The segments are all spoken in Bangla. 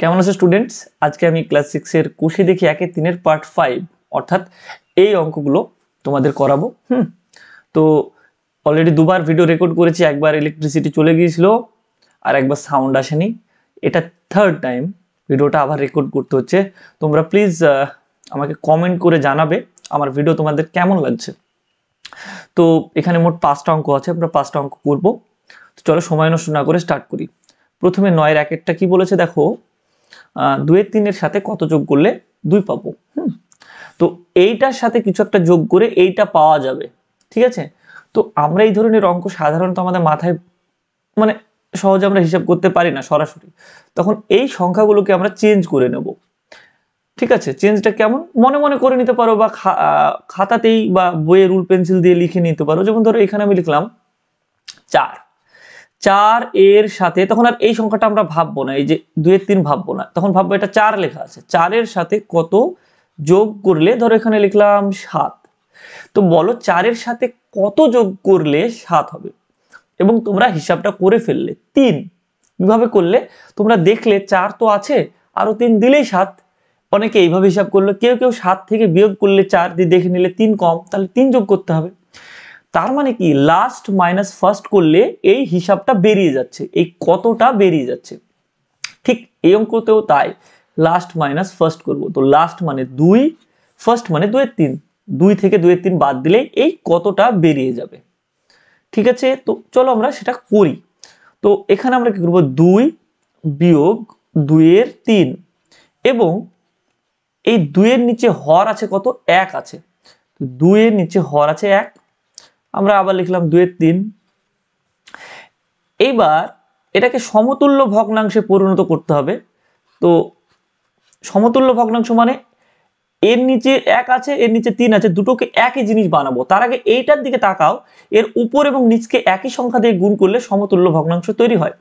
কেমন আছে স্টুডেন্টস আজকে আমি ক্লাস সিক্সের কুশি দেখি একে তিনের পার্ট ফাইভ অর্থাৎ এই অঙ্কগুলো তোমাদের করাবো হুম তো অলরেডি দুবার ভিডিও রেকর্ড করেছি একবার ইলেকট্রিসিটি চলে গিয়েছিল আর একবার সাউন্ড আসেনি এটা থার্ড টাইম ভিডিওটা আবার রেকর্ড করতে হচ্ছে তোমরা প্লিজ আমাকে কমেন্ট করে জানাবে আমার ভিডিও তোমাদের কেমন লাগছে তো এখানে মোট পাঁচটা অঙ্ক আছে আমরা পাঁচটা অঙ্ক করবো তো চলো সময় নষ্ট না করে স্টার্ট করি প্রথমে নয়ের র‍্যাকেটটা কি বলেছে দেখো দুয়ের তিনের সাথে কত যোগ করলে দুই পাবো হুম তো এইটার সাথে কিছু একটা যোগ করে এইটা পাওয়া যাবে ঠিক আছে তো আমরা এই ধরনের অঙ্ক সাধারণত আমাদের মাথায় মানে সহজে আমরা হিসাব করতে পারি না সরাসরি তখন এই সংখ্যাগুলোকে আমরা চেঞ্জ করে নেব ঠিক আছে চেঞ্জটা কেমন মনে মনে করে নিতে পারো বা খাতাতেই বা বইয়ের রুল পেন্সিল দিয়ে লিখে নিতে পারো যেমন ধরো এখানে আমি লিখলাম চার চার এর সাথে তখন আর এই সংখ্যাটা আমরা ভাববো না এই যে দুয়ের তিন ভাববো না তখন ভাববো এটা চার লেখা আছে চারের সাথে কত যোগ করলে ধরো এখানে লিখলাম সাত তো বলো চারের সাথে কত যোগ করলে সাত হবে এবং তোমরা হিসাবটা করে ফেললে তিন কীভাবে করলে তোমরা দেখলে চার তো আছে আরও তিন দিলেই সাত অনেকে এইভাবে হিসাব করলো কেউ কেউ সাত থেকে বিয়োগ করলে চার দিয়ে দেখে নিলে তিন কম তাহলে তিন যোগ করতে হবে তার মানে কি লাস্ট মাইনাস ফার্স্ট করলে এই হিসাবটা বেরিয়ে যাচ্ছে এই কতটা বেরিয়ে যাচ্ছে ঠিক এই অঙ্কতেও তাই লাস্ট মাইনাস ফার্স্ট করব তো লাস্ট মানে দুই ফার্স্ট মানে এর তিন দুই থেকে এর তিন বাদ দিলে এই কতটা বেরিয়ে যাবে ঠিক আছে তো চলো আমরা সেটা করি তো এখানে আমরা কি করবো দুই বিয়োগ দুইয়ের তিন এবং এই দুইয়ের নিচে হর আছে কত এক আছে দুইয়ের নিচে হর আছে এক আমরা আবার লিখলাম দুয়ের তিন এইবার এটাকে সমতুল্য ভগ্নাংশে পরিণত করতে হবে তো সমতুল্য ভগ্নাংশ মানে এর নিচে এক আছে এর নিচে তিন আছে দুটোকে একই জিনিস বানাবো তার আগে এইটার দিকে তাকাও এর উপর এবং নিচকে একই সংখ্যা দিয়ে গুণ করলে সমতুল্য ভগ্নাংশ তৈরি হয়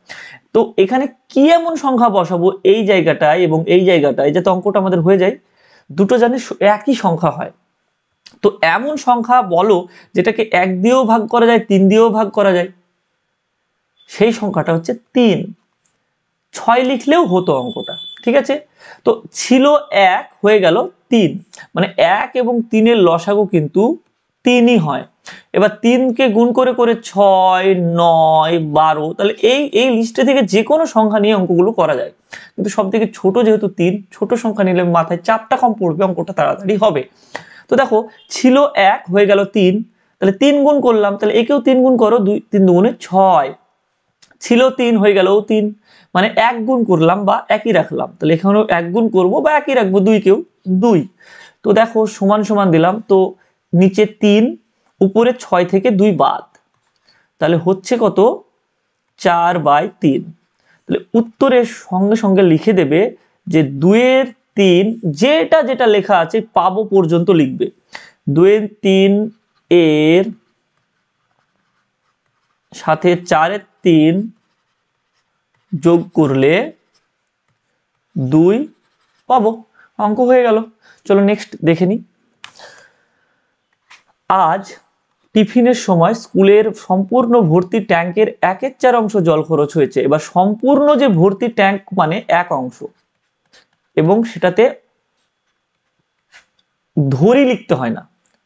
তো এখানে কি এমন সংখ্যা বসাবো এই জায়গাটায় এবং এই জায়গাটায় যাতে অঙ্কটা আমাদের হয়ে যায় দুটো জানি একই সংখ্যা হয় তো এমন সংখ্যা বলো যেটাকে এক দিয়েও ভাগ করা যায় তিন দিয়েও ভাগ করা যায় সেই সংখ্যাটা হচ্ছে তিন ছয় লিখলেও হতো অঙ্কটা ঠিক আছে তো ছিল এক হয়ে গেল তিন মানে এক এবং তিনের লসাগু কিন্তু তিনই হয় এবার তিনকে গুণ করে করে ছয় নয় বারো তাহলে এই এই লিস্টে থেকে যে কোনো সংখ্যা নিয়ে অঙ্কগুলো করা যায় কিন্তু সব থেকে ছোটো যেহেতু তিন ছোট সংখ্যা নিলে মাথায় চাপটা কম পড়বে অঙ্কটা তাড়াতাড়ি হবে তো দেখো ছিল এক হয়ে গেল তিন তাহলে তিন গুণ করলাম তাহলে একেও তিন গুণ করো দুই তিন দুগুণে ছয় ছিল তিন হয়ে গেল তিন মানে এক গুণ করলাম বা একই রাখলাম তাহলে এখানেও এক গুণ করবো বা একই রাখবো দুই কেউ দুই তো দেখো সমান সমান দিলাম তো নিচে তিন উপরে ছয় থেকে দুই বাদ তাহলে হচ্ছে কত চার বাই তিন তাহলে উত্তরের সঙ্গে সঙ্গে লিখে দেবে যে দুয়ের তিন যেটা যেটা লেখা আছে পাবো পর্যন্ত লিখবে দুয়ের তিন এর সাথে চারের তিন যোগ করলে দুই পাবো অঙ্ক হয়ে গেল চলো নেক্সট দেখে নিই আজ টিফিনের সময় স্কুলের সম্পূর্ণ ভর্তি ট্যাঙ্কের একের চার অংশ জল খরচ হয়েছে এবার সম্পূর্ণ যে ভর্তি ট্যাঙ্ক মানে এক অংশ এবং সেটাতে ধরি লিখতে হয় না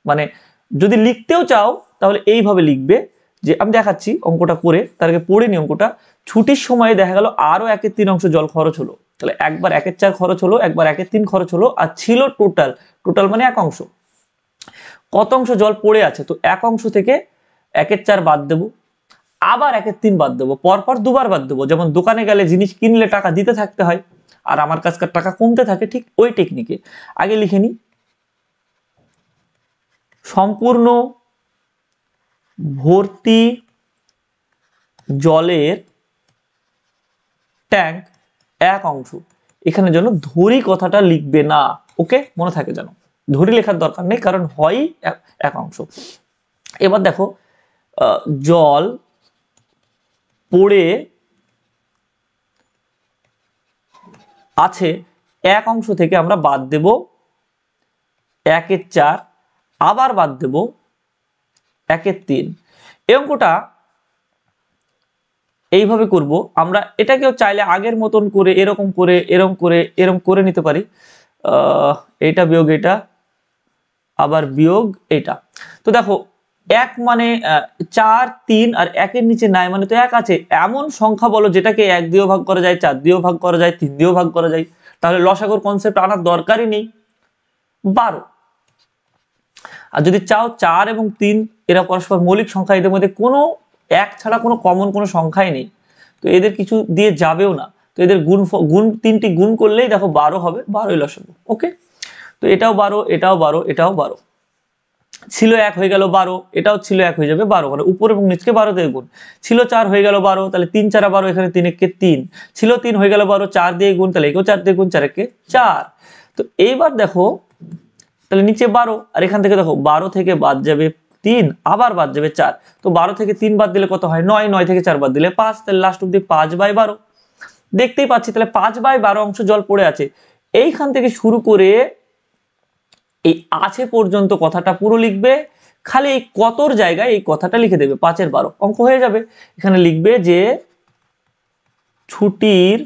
মানে যদি লিখতেও চাও তাহলে এইভাবে লিখবে যে আমি দেখাচ্ছি অঙ্কটা করে তার আগে পড়ে নি অঙ্কটা ছুটির সময়ে দেখা গেল আরও একের তিন অংশ জল খরচ হলো তাহলে একবার একের চার খরচ হলো একবার একের তিন খরচ হলো আর ছিল টোটাল টোটাল মানে এক অংশ কত অংশ জল পড়ে আছে তো এক অংশ থেকে একের চার বাদ দেব আবার একের তিন বাদ দেবো পরপর দুবার বাদ দেবো যেমন দোকানে গেলে জিনিস কিনলে টাকা দিতে থাকতে হয় আর আমার কাছকার টাকা কমতে থাকে ঠিক ওই টেকনিকে আগে লিখে নিই সম্পূর্ণ ভর্তি জলের ট্যাঙ্ক এক অংশ এখানে যেন ধরি কথাটা লিখবে না ওকে মনে থাকে যেন ধরি লেখার দরকার নেই কারণ হয় এক অংশ এবার দেখো জল পড়ে আছে এক অংশ থেকে আমরা বাদ দেব একের চার আবার বাদ দেব একের তিন এই অঙ্কটা এইভাবে করব আমরা এটাকেও চাইলে আগের মতন করে এরকম করে এরকম করে এরকম করে নিতে পারি এটা বিয়োগ এটা আবার বিয়োগ এটা তো দেখো এক মানে চার তিন আর একের নিচে নাই মানে তো এক আছে এমন সংখ্যা বলো যেটাকে এক দিয়েও ভাগ করা যায় চার দিয়েও ভাগ করা যায় তিন দিয়েও ভাগ করা যায় তাহলে লসাগর কনসেপ্ট আনার দরকারই নেই বারো আর যদি চাও চার এবং তিন এরা পরস্পর মৌলিক সংখ্যা এদের মধ্যে কোনো এক ছাড়া কোনো কমন কোনো সংখ্যাই নেই তো এদের কিছু দিয়ে যাবেও না তো এদের গুণ গুণ তিনটি গুণ করলেই দেখো বারো হবে বারোই লসাগর ওকে তো এটাও বারো এটাও বারো এটাও বারো ছিল এক হয়ে গেল বারো এটাও ছিল এক হয়ে যাবে বারো মানে উপর এবং নিচকে বারো দিয়ে গুণ ছিল চার হয়ে গেল বারো তাহলে তিন চারা বারো এখানে তিন এককে তিন ছিল তিন হয়ে গেল বারো চার দিয়ে গুণ তাহলে একেও চার দিয়ে গুণ চার একে চার তো এইবার দেখো তাহলে নিচে বারো আর এখান থেকে দেখো বারো থেকে বাদ যাবে তিন আবার বাদ যাবে চার তো বারো থেকে তিন বাদ দিলে কত হয় নয় নয় থেকে চার বাদ দিলে পাঁচ তাহলে লাস্ট অব্দি পাঁচ বাই বারো দেখতেই পাচ্ছি তাহলে পাঁচ বাই বারো অংশ জল পড়ে আছে এইখান থেকে শুরু করে এই আছে পর্যন্ত কথাটা পুরো লিখবে খালি এই কতর জায়গায় এই কথাটা লিখে দেবে পাঁচের বারো অঙ্ক হয়ে যাবে এখানে লিখবে যে ছুটির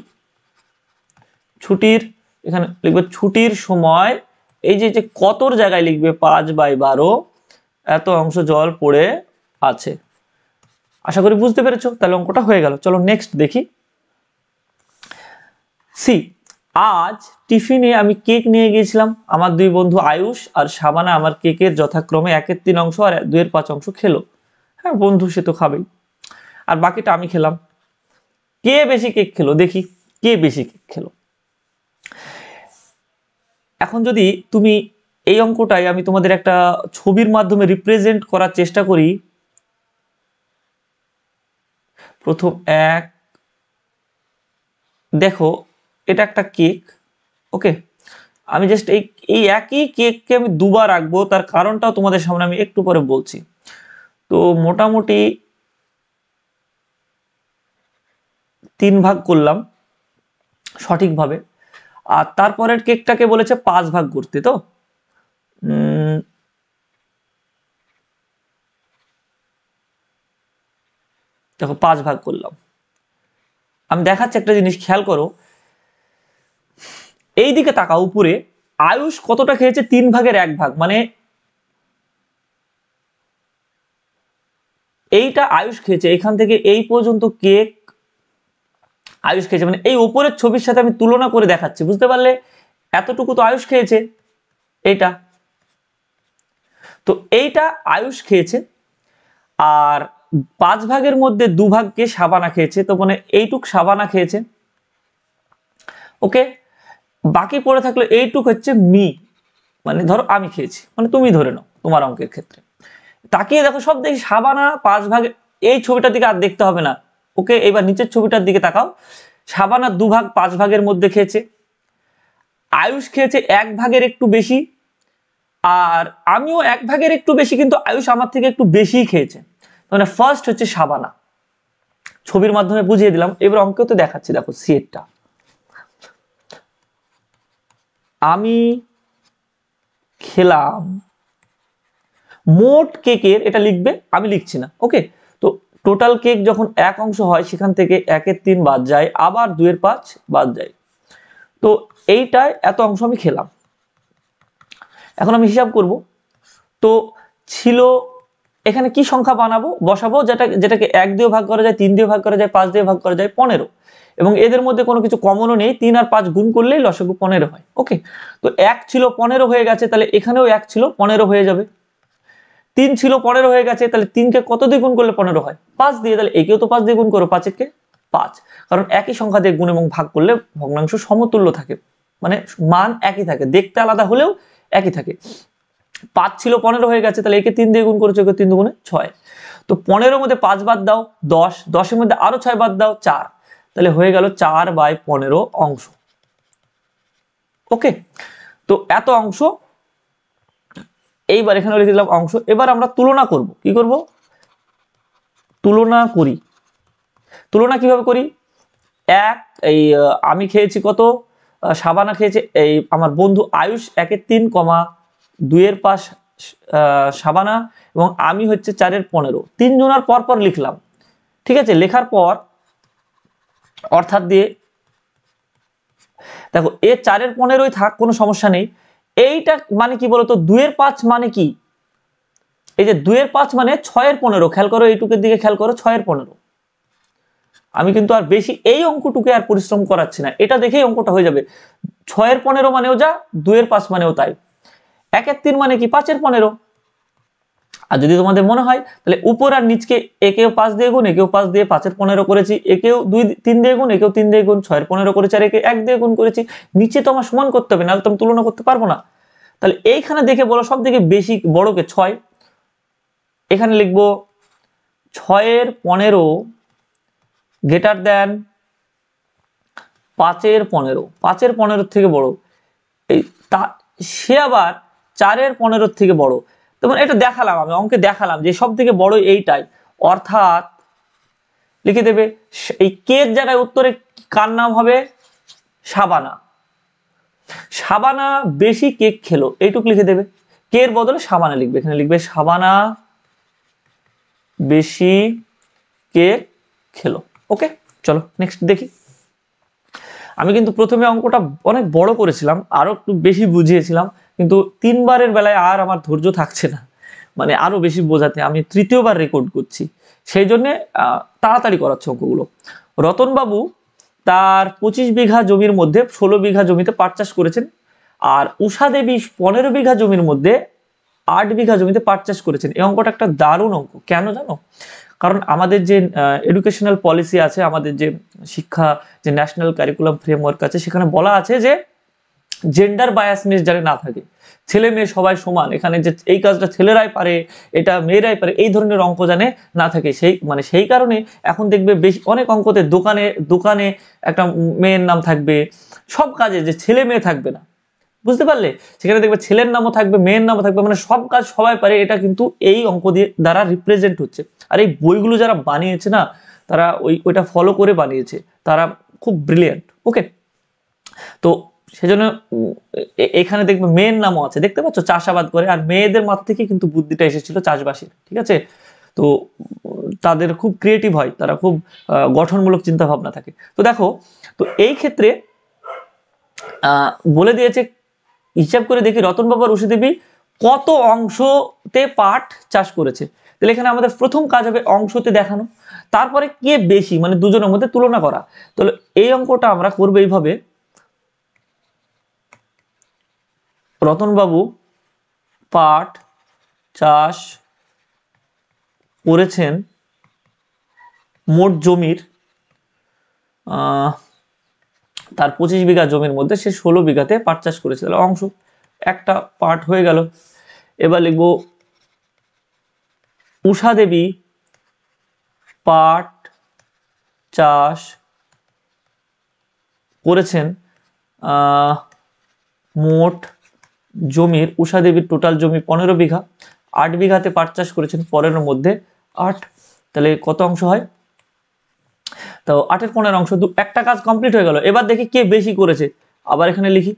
ছুটির এখানে লিখবে ছুটির সময় এই যে যে কতর জায়গায় লিখবে পাঁচ বাই বারো এত অংশ জল পড়ে আছে আশা করি বুঝতে পেরেছো তাহলে অঙ্কটা হয়ে গেল চলো নেক্সট দেখি সি আজ টিফিনে আমি কেক নিয়ে গিয়েছিলাম আমার দুই বন্ধু আয়ুষ আর সাবানা আমার কেকের যথাক্রমে একের তিন অংশ আর দুয়ের পাঁচ অংশ খেলো হ্যাঁ বন্ধু সে তো খাবেই আর বাকিটা আমি খেলাম কে বেশি কেক খেলো দেখি কে বেশি কেক খেলো এখন যদি তুমি এই অঙ্কটাই আমি তোমাদের একটা ছবির মাধ্যমে রিপ্রেজেন্ট করার চেষ্টা করি প্রথম এক দেখো এটা একটা কেক ওকে আমি জাস্ট এই এই একই কেককে আমি দুবার রাখবো তার কারণটাও তোমাদের সামনে আমি একটু পরে বলছি তো মোটামুটি তিন ভাগ করলাম সঠিকভাবে আর তারপরের কেকটাকে বলেছে পাঁচ ভাগ করতে তো দেখো পাঁচ ভাগ করলাম আমি দেখাচ্ছি একটা জিনিস খেয়াল করো এই দিকে তাকা উপরে আয়ুষ কতটা খেয়েছে তিন ভাগের এক ভাগ মানে এইটা আয়ুষ খেয়েছে এখান থেকে এই পর্যন্ত কেক আয়ুষ খেয়েছে মানে এই উপরের ছবির সাথে আমি তুলনা করে দেখাচ্ছি বুঝতে পারলে এতটুকু তো আয়ুষ খেয়েছে এটা তো এইটা আয়ুষ খেয়েছে আর পাঁচ ভাগের মধ্যে কে সাবানা খেয়েছে তো মানে এইটুক সাবানা খেয়েছে ওকে বাকি পড়ে থাকলো এইটুক হচ্ছে মি মানে ধরো আমি খেয়েছি মানে তুমি ধরে নাও তোমার অঙ্কের ক্ষেত্রে তাকিয়ে দেখো সব দেখি সাবানা পাঁচ ভাগে এই ছবিটার দিকে আর দেখতে হবে না ওকে এবার নিচের ছবিটার দিকে তাকাও সাবানা দুভাগ পাঁচ ভাগের মধ্যে খেয়েছে আয়ুষ খেয়েছে এক ভাগের একটু বেশি আর আমিও এক ভাগের একটু বেশি কিন্তু আয়ুষ আমার থেকে একটু বেশি খেয়েছে মানে ফার্স্ট হচ্ছে সাবানা ছবির মাধ্যমে বুঝিয়ে দিলাম এবার অঙ্কেও তো দেখাচ্ছি দেখো সিএরটা আমি খেলাম মোট কেকের এটা লিখবে আমি লিখছি না ওকে তো টোটাল কেক যখন এক অংশ হয় সেখান থেকে একের তিন বাদ যায় আবার দুয়ের পাঁচ বাদ যায় তো এইটায় এত অংশ আমি খেলাম এখন আমি হিসাব করব তো ছিল এখানে কি সংখ্যা বানাবো বসাবো যেটা যেটাকে এক দিয়ে ভাগ করা যায় তিন দিয়ে ভাগ করা যায় পাঁচ দিয়ে ভাগ করা যায় পনেরো এবং এদের মধ্যে কোনো কিছু কমনও নেই তিন আর পাঁচ গুণ করলেই লসাগু পনেরো হয় ওকে তো এক ছিল পনেরো হয়ে গেছে তাহলে এখানেও এক ছিল পনেরো হয়ে যাবে তিন ছিল পনেরো হয়ে গেছে তাহলে তিনকে কত দিয়ে গুণ করলে পনেরো হয় পাঁচ দিয়ে তাহলে একেও তো পাঁচ দিয়ে গুণ করো পাঁচেরকে পাঁচ কারণ একই সংখ্যা দিয়ে গুণ এবং ভাগ করলে ভগ্নাংশ সমতুল্য থাকে মানে মান একই থাকে দেখতে আলাদা হলেও একই থাকে পাঁচ ছিল পনেরো হয়ে গেছে তাহলে একে তিন দিয়ে গুণ করেছো একে তিন দুগুণে ছয় তো পনেরোর মধ্যে পাঁচ বাদ দাও দশ দশের মধ্যে আরো ছয় বাদ দাও চার তাহলে হয়ে গেল চার বাই পনেরো অংশ ওকে তো এত অংশ এইবার এখানে লিখে দিলাম অংশ এবার আমরা তুলনা করব কি করব তুলনা করি তুলনা কিভাবে করি এক এই আমি খেয়েছি কত সাবানা খেয়েছে এই আমার বন্ধু আয়ুষ একের তিন কমা দুইয়ের পাশ সাবানা এবং আমি হচ্ছে চারের পনেরো তিনজনার পর পর লিখলাম ঠিক আছে লেখার পর অর্থাৎ দিয়ে দেখো এ চারের পনেরোই থাক কোনো সমস্যা নেই এইটা মানে কি বলতো দুয়ের পাঁচ মানে কি এই যে দুয়ের পাঁচ মানে ছয়ের পনেরো খেয়াল করো এইটুকের দিকে খেয়াল করো ছয়ের পনেরো আমি কিন্তু আর বেশি এই অঙ্কটুকে আর পরিশ্রম করাচ্ছি না এটা দেখেই অঙ্কটা হয়ে যাবে ছয়ের পনেরো মানেও যা দুয়ের পাঁচ মানেও তাই একের তিন মানে কি পাঁচের পনেরো আর যদি তোমাদের মনে হয় তাহলে উপর আর নিচকে একেও পাঁচ দিয়ে গুণ একেও পাঁচ দিয়ে পাঁচের পনেরো করেছি একেও দুই তিন দিয়ে গুণ একেও তিন দিয়ে গুণ ছয়ের পনেরো করেছি আর একে এক দিয়ে গুণ করেছি নিচে তোমার সমান করতে হবে নাহলে তুমি তুলনা করতে পারবো না তাহলে এইখানে দেখে বলো সব থেকে বেশি বড়কে ছয় এখানে লিখবো ছয়ের পনেরো গ্রেটার দেন পাঁচের পনেরো পাঁচের পনেরোর থেকে বড় এই তা সে আবার চারের পনেরোর থেকে বড় তোমার মানে এটা দেখালাম আমি অঙ্কে দেখালাম যে সব থেকে বড় এইটাই অর্থাৎ লিখে দেবে এই কে জায়গায় উত্তরে কার নাম হবে সাবানা সাবানা বেশি কেক খেলো এইটুক লিখে দেবে কের বদলে সাবানা লিখবে এখানে লিখবে সাবানা বেশি কেক খেলো ওকে চলো নেক্সট দেখি আমি কিন্তু প্রথমে অঙ্কটা অনেক বড় করেছিলাম আরো একটু বেশি বুঝিয়েছিলাম কিন্তু তিনবারের বেলায় আর আমার ধৈর্য থাকছে না মানে আরও বেশি বোঝাতে আমি তৃতীয়বার রেকর্ড করছি সেই জন্যে তাড়াতাড়ি করাচ্ছে অঙ্কগুলো রতনবাবু তার পঁচিশ বিঘা জমির মধ্যে ষোলো বিঘা জমিতে পাট চাষ করেছেন আর উষা দেবী পনেরো বিঘা জমির মধ্যে আট বিঘা জমিতে পাট চাষ করেছেন এই অঙ্কটা একটা দারুণ অঙ্ক কেন জানো কারণ আমাদের যে এডুকেশনাল পলিসি আছে আমাদের যে শিক্ষা যে ন্যাশনাল কারিকুলাম ফ্রেমওয়ার্ক আছে সেখানে বলা আছে যে জেন্ডার বায়াস মিস যারা না থাকে ছেলে মেয়ে সবাই সমান এখানে যে এই কাজটা ছেলেরাই পারে এটা মেয়েরাই পারে এই ধরনের অঙ্ক জানে না থাকে সেই মানে সেই কারণে এখন দেখবে বেশ অনেক অঙ্কতে দোকানে দোকানে একটা মেয়ের নাম থাকবে সব কাজে যে ছেলে মেয়ে থাকবে না বুঝতে পারলে সেখানে দেখবে ছেলের নামও থাকবে মেয়ের নামও থাকবে মানে সব কাজ সবাই পারে এটা কিন্তু এই অঙ্ক দিয়ে দ্বারা রিপ্রেজেন্ট হচ্ছে আর এই বইগুলো যারা বানিয়েছে না তারা ওই ওইটা ফলো করে বানিয়েছে তারা খুব ব্রিলিয়ান্ট ওকে তো সেজন্য এখানে দেখবে মেয়ের নামও আছে দেখতে পাচ্ছ চাষাবাদ করে আর মেয়েদের মাথা থেকে কিন্তু বুদ্ধিটা এসেছিল চাষবাসের ঠিক আছে তো তাদের খুব ক্রিয়েটিভ হয় তারা খুব গঠনমূলক চিন্তা ভাবনা থাকে তো দেখো তো এই ক্ষেত্রে বলে দিয়েছে হিসাব করে দেখি রতন বাবা দেবী কত অংশতে পাট চাষ করেছে তাহলে এখানে আমাদের প্রথম কাজ হবে অংশতে দেখানো তারপরে কে বেশি মানে দুজনের মধ্যে তুলনা করা তাহলে এই অঙ্কটা আমরা করবো এইভাবে রতনবাবু পাট চাষ করেছেন মোট জমির তার পঁচিশ বিঘা জমির মধ্যে সে ষোলো বিঘাতে পাট চাষ করেছিল অংশ একটা পাট হয়ে গেল এবার লিখব উষা দেবী পাট চাষ করেছেন মোট জমির উষা দেবীর টোটাল জমি পনেরো বিঘা আট বিঘাতে পাট চাষ করেছেন পরের মধ্যে আট তাহলে কত অংশ হয় তো আটের পনেরো অংশ দু একটা কাজ কমপ্লিট হয়ে গেল এবার দেখি কে বেশি করেছে আবার এখানে লিখি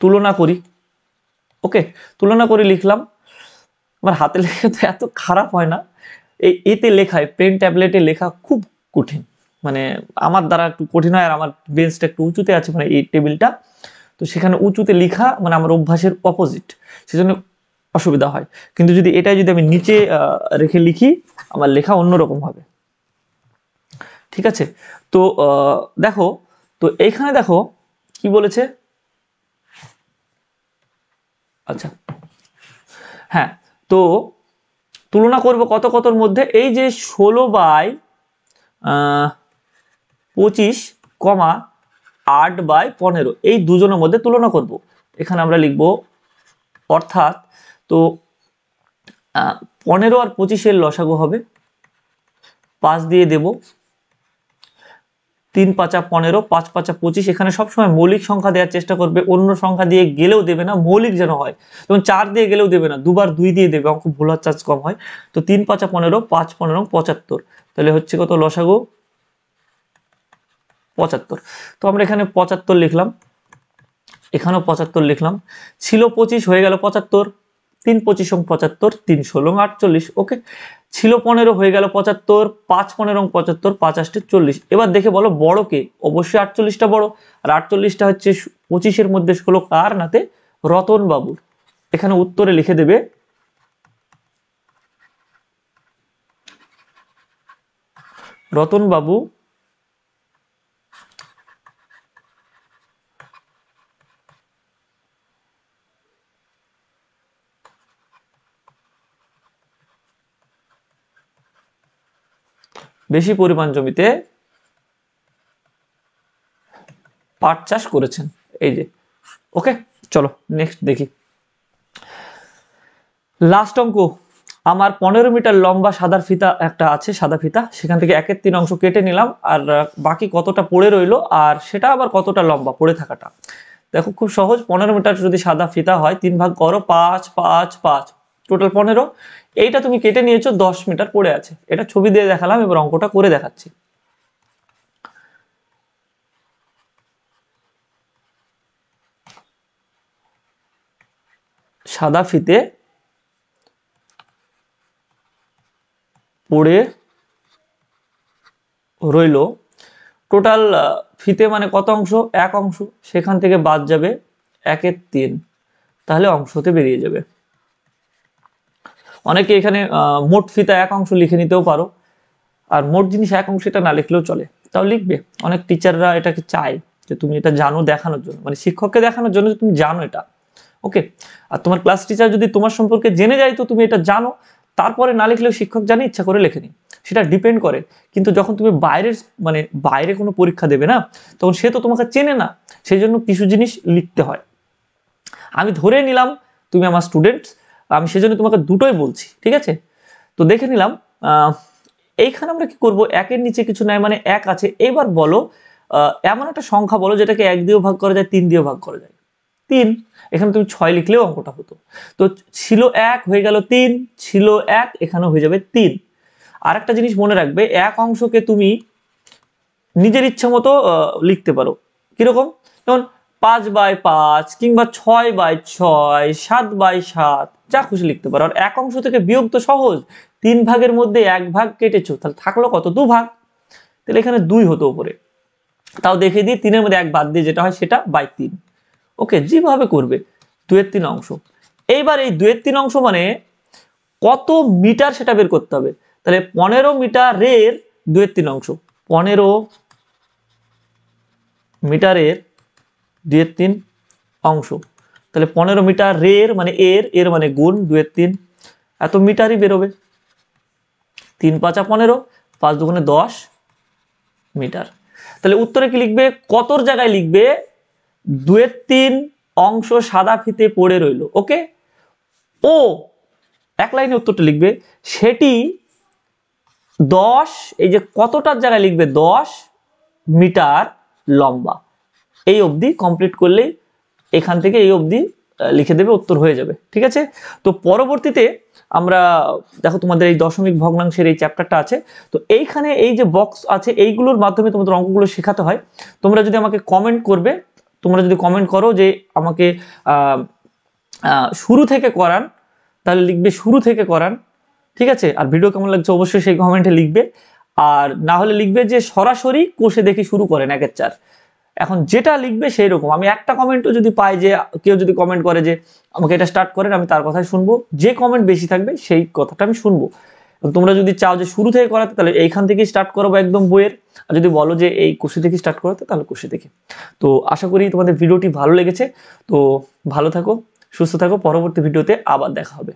তুলনা করি ওকে তুলনা করে লিখলাম আমার হাতে লেখা তো এত খারাপ হয় না এই এতে লেখায় পেন ট্যাবলেটে লেখা খুব কঠিন মানে আমার দ্বারা একটু কঠিন হয় আর আমার বেঞ্চটা একটু উঁচুতে আছে মানে এই টেবিলটা তো সেখানে উঁচুতে লিখা মানে আমার অভ্যাসের অপোজিট সেজন্য অসুবিধা হয় কিন্তু যদি এটাই যদি আমি নিচে রেখে লিখি আমার লেখা অন্যরকম হবে ঠিক আছে তো দেখো তো এইখানে দেখো কি বলেছে আচ্ছা হ্যাঁ তো তুলনা করব কত কতর মধ্যে এই যে ষোলো বাই পঁচিশ কমা আট বাই পনেরো এই দুজনের মধ্যে তুলনা করব এখানে আমরা লিখব অর্থাৎ তো পনেরো আর পঁচিশের লসাগু হবে পাঁচ দিয়ে দেব তিন পাঁচা পনেরো পাঁচ পাঁচা পঁচিশ এখানে সবসময় মৌলিক সংখ্যা দেওয়ার চেষ্টা করবে অন্য সংখ্যা দিয়ে গেলেও দেবে না মৌলিক যেন হয় এবং চার দিয়ে গেলেও দেবে না দুবার দুই দিয়ে দেবে অঙ্ক ভোলার চার্জ কম হয় তো তিন পাঁচা পনেরো পাঁচ পনেরো পঁচাত্তর তাহলে হচ্ছে কত লসাগু পঁচাত্তর তো আমরা এখানে পঁচাত্তর লিখলাম এখানেও পঁচাত্তর লিখলাম ছিল পঁচিশ হয়ে গেল পঁচাত্তর তিন পঁচিশ অং পঁচাত্তর তিন ষোলং আটচল্লিশ ওকে ছিল পনেরো হয়ে গেল পঁচাত্তর পাঁচ পনেরো পঁচাত্তর পাঁচ আষ্টে চল্লিশ এবার দেখে বলো বড়কে অবশ্যই আটচল্লিশটা বড় আর আটচল্লিশটা হচ্ছে পঁচিশের মধ্যে ষোলো কার নাতে রতনবাবুর এখানে উত্তরে লিখে দেবে রতনবাবু বেশি পরিমাণ জমিতে পাট চাষ করেছেন এই যে ওকে চলো নেক্সট দেখি লাস্ট অঙ্ক আমার পনেরো মিটার লম্বা সাদা ফিতা একটা আছে সাদা ফিতা সেখান থেকে একের তিন অংশ কেটে নিলাম আর বাকি কতটা পড়ে রইল আর সেটা আবার কতটা লম্বা পড়ে থাকাটা দেখো খুব সহজ পনেরো মিটার যদি সাদা ফিতা হয় তিন ভাগ করো পাঁচ পাঁচ পাঁচ টোটাল পনেরো এইটা তুমি কেটে নিয়েছো দশ মিটার পড়ে আছে এটা ছবি দিয়ে দেখালাম এবার অঙ্কটা করে দেখাচ্ছি সাদা ফিতে পড়ে রইল টোটাল ফিতে মানে কত অংশ এক অংশ সেখান থেকে বাদ যাবে একের তিন তাহলে অংশতে বেরিয়ে যাবে অনেকে এখানে মোট ফিতা এক অংশ লিখে নিতেও পারো আর মোট জিনিস এক অংশ এটা না লিখলেও চলে তাও লিখবে অনেক টিচাররা এটাকে চায় যে তুমি এটা জানো দেখানোর জন্য মানে শিক্ষককে দেখানোর জন্য তুমি জানো এটা ওকে আর তোমার ক্লাস টিচার যদি তোমার সম্পর্কে জেনে যায় তো তুমি এটা জানো তারপরে না লিখলেও শিক্ষক জানে ইচ্ছা করে লেখেনি সেটা ডিপেন্ড করে কিন্তু যখন তুমি বাইরের মানে বাইরে কোনো পরীক্ষা দেবে না তখন সে তো তোমাকে চেনে না সেই জন্য কিছু জিনিস লিখতে হয় আমি ধরে নিলাম তুমি আমার স্টুডেন্টস আমি সেজন্য তোমাকে দুটোই বলছি ঠিক আছে তো দেখে নিলাম এইখানে আমরা কি করব একের নিচে কিছু নাই মানে এক আছে এবার বলো এমন একটা সংখ্যা বলো যেটাকে এক দিয়েও ভাগ করা যায় তিন দিয়েও ভাগ করা যায় তিন এখানে তুমি ছয় লিখলেও অঙ্কটা হতো তো ছিল এক হয়ে গেল তিন ছিল এক এখানে হয়ে যাবে তিন আর একটা জিনিস মনে রাখবে এক অংশকে তুমি নিজের ইচ্ছে মতো লিখতে পারো কিরকম যেমন পাঁচ বাই পাঁচ কিংবা ছয় বাই ছয় সাত বাই সাত যা খুশি লিখতে পারো আর এক অংশ থেকে বিয়োগ তো সহজ তিন ভাগের মধ্যে এক ভাগ কেটেছ তাহলে থাকলো কত দু ভাগ তাহলে এখানে দুই হতো উপরে তাও দেখে দিই তিনের মধ্যে এক বাদ দিয়ে যেটা হয় সেটা বাই তিন ওকে যেভাবে করবে দুয়ের তিন অংশ এইবার এই দুয়ের তিন অংশ মানে কত মিটার সেটা বের করতে হবে তাহলে পনেরো মিটারের দুয়ের তিন অংশ পনেরো মিটারের দুয়ের তিন অংশ তাহলে পনেরো মিটার রের মানে এর এর মানে গুণ দুয়ের তিন এত মিটারই বেরোবে তিন পাঁচা পনেরো পাঁচ দুগুণে দশ মিটার তাহলে উত্তরে কি লিখবে কতর জায়গায় লিখবে দুয়ের তিন অংশ সাদা ফিতে পড়ে রইল ওকে ও এক লাইনে উত্তরটা লিখবে সেটি দশ এই যে কতটার জায়গায় লিখবে দশ মিটার লম্বা এই অবধি কমপ্লিট করলেই এখান থেকে এই অবধি লিখে দেবে উত্তর হয়ে যাবে ঠিক আছে তো পরবর্তীতে আমরা দেখো তোমাদের এই দশমিক ভগ্নাংশের এই চ্যাপ্টারটা আছে তো এইখানে এই যে বক্স আছে এইগুলোর মাধ্যমে তোমাদের অঙ্কগুলো শেখাতে হয় তোমরা যদি আমাকে কমেন্ট করবে তোমরা যদি কমেন্ট করো যে আমাকে শুরু থেকে করান তাহলে লিখবে শুরু থেকে করান ঠিক আছে আর ভিডিও কেমন লাগছে অবশ্যই সেই কমেন্টে লিখবে আর না হলে লিখবে যে সরাসরি কোষে দেখে শুরু করেন একের চার এখন যেটা লিখবে সেই রকম আমি একটা কমেন্টও যদি পাই যে কেউ যদি কমেন্ট করে যে আমাকে এটা স্টার্ট করেন আমি তার কথাই শুনবো যে কমেন্ট বেশি থাকবে সেই কথাটা আমি শুনবো তোমরা যদি চাও যে শুরু থেকে করাতে তাহলে এইখান থেকেই স্টার্ট করবো একদম বইয়ের আর যদি বলো যে এই কুশি থেকে স্টার্ট করাতে তাহলে কুশি থেকে তো আশা করি তোমাদের ভিডিওটি ভালো লেগেছে তো ভালো থাকো সুস্থ থাকো পরবর্তী ভিডিওতে আবার দেখা হবে